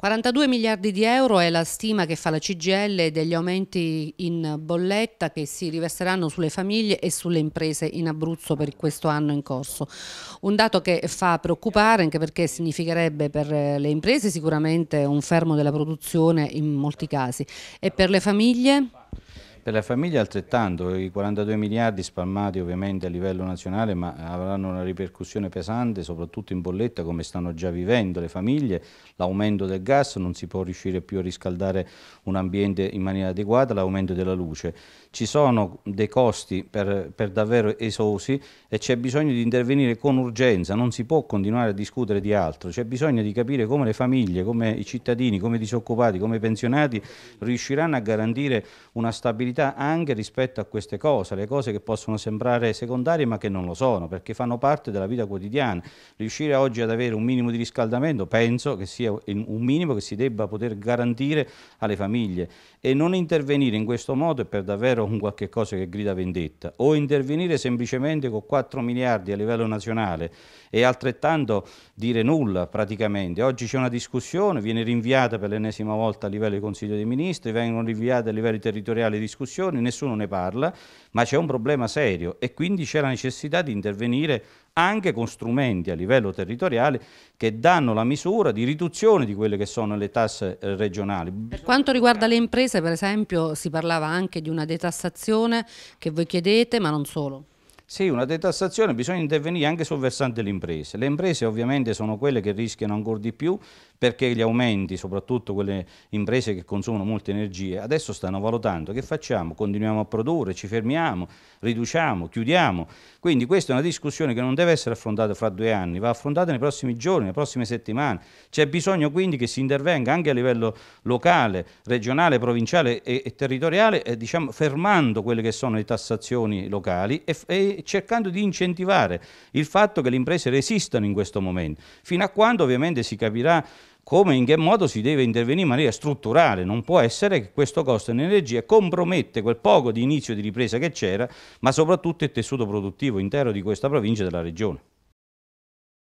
42 miliardi di euro è la stima che fa la CGL degli aumenti in bolletta che si riverseranno sulle famiglie e sulle imprese in Abruzzo per questo anno in corso. Un dato che fa preoccupare anche perché significherebbe per eh, le imprese sicuramente un fermo della produzione in molti casi e per le famiglie? Per la famiglia altrettanto, i 42 miliardi spalmati ovviamente a livello nazionale ma avranno una ripercussione pesante soprattutto in bolletta come stanno già vivendo le famiglie, l'aumento del gas, non si può riuscire più a riscaldare un ambiente in maniera adeguata, l'aumento della luce. Ci sono dei costi per, per davvero esosi e c'è bisogno di intervenire con urgenza, non si può continuare a discutere di altro, c'è bisogno di capire come le famiglie, come i cittadini, come i disoccupati, come i pensionati riusciranno a garantire una stabilità responsabilità anche rispetto a queste cose, le cose che possono sembrare secondarie ma che non lo sono, perché fanno parte della vita quotidiana. Riuscire oggi ad avere un minimo di riscaldamento penso che sia un minimo che si debba poter garantire alle famiglie e non intervenire in questo modo è per davvero un qualche cosa che grida vendetta o intervenire semplicemente con 4 miliardi a livello nazionale e altrettanto dire nulla praticamente. Oggi c'è una discussione, viene rinviata per l'ennesima volta a livello di Consiglio dei Ministri, vengono rinviate a livelli territoriali discussioni discussione, nessuno ne parla, ma c'è un problema serio e quindi c'è la necessità di intervenire anche con strumenti a livello territoriale che danno la misura di riduzione di quelle che sono le tasse eh, regionali. Per quanto riguarda le imprese, per esempio, si parlava anche di una detassazione che voi chiedete, ma non solo. Sì, una detassazione, bisogna intervenire anche sul versante delle imprese. Le imprese ovviamente sono quelle che rischiano ancora di più perché gli aumenti, soprattutto quelle imprese che consumano molte energie, adesso stanno valutando che facciamo, continuiamo a produrre, ci fermiamo, riduciamo, chiudiamo. Quindi questa è una discussione che non deve essere affrontata fra due anni, va affrontata nei prossimi giorni, nelle prossime settimane. C'è bisogno quindi che si intervenga anche a livello locale, regionale, provinciale e, e territoriale, eh, diciamo, fermando quelle che sono le tassazioni locali e, e cercando di incentivare il fatto che le imprese resistano in questo momento, fino a quando ovviamente si capirà come e in che modo si deve intervenire in maniera strutturale, non può essere che questo costo dell'energia compromette quel poco di inizio di ripresa che c'era, ma soprattutto il tessuto produttivo intero di questa provincia e della regione.